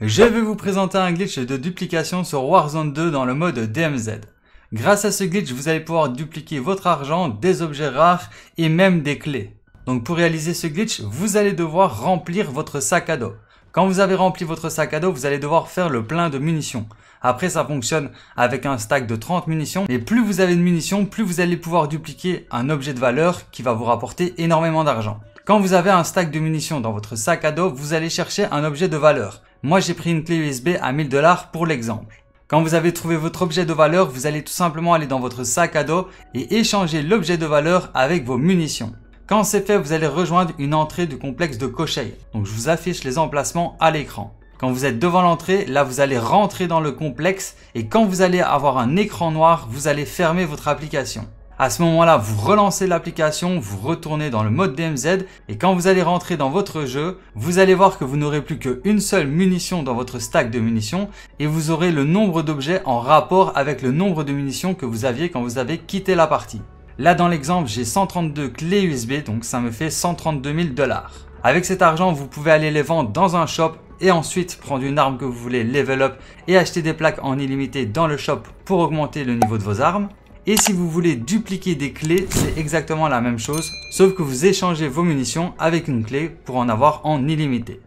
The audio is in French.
Je vais vous présenter un glitch de duplication sur Warzone 2 dans le mode DMZ. Grâce à ce glitch, vous allez pouvoir dupliquer votre argent, des objets rares et même des clés. Donc pour réaliser ce glitch, vous allez devoir remplir votre sac à dos. Quand vous avez rempli votre sac à dos, vous allez devoir faire le plein de munitions. Après, ça fonctionne avec un stack de 30 munitions. Et plus vous avez de munitions, plus vous allez pouvoir dupliquer un objet de valeur qui va vous rapporter énormément d'argent. Quand vous avez un stack de munitions dans votre sac à dos, vous allez chercher un objet de valeur. Moi j'ai pris une clé USB à 1000 dollars pour l'exemple. Quand vous avez trouvé votre objet de valeur, vous allez tout simplement aller dans votre sac à dos et échanger l'objet de valeur avec vos munitions. Quand c'est fait, vous allez rejoindre une entrée du complexe de Cochey. Donc je vous affiche les emplacements à l'écran. Quand vous êtes devant l'entrée, là vous allez rentrer dans le complexe et quand vous allez avoir un écran noir, vous allez fermer votre application. À ce moment-là, vous relancez l'application, vous retournez dans le mode DMZ et quand vous allez rentrer dans votre jeu, vous allez voir que vous n'aurez plus qu'une seule munition dans votre stack de munitions et vous aurez le nombre d'objets en rapport avec le nombre de munitions que vous aviez quand vous avez quitté la partie. Là dans l'exemple, j'ai 132 clés USB donc ça me fait 132 000 dollars. Avec cet argent, vous pouvez aller les vendre dans un shop et ensuite prendre une arme que vous voulez level up et acheter des plaques en illimité dans le shop pour augmenter le niveau de vos armes. Et si vous voulez dupliquer des clés, c'est exactement la même chose, sauf que vous échangez vos munitions avec une clé pour en avoir en illimité.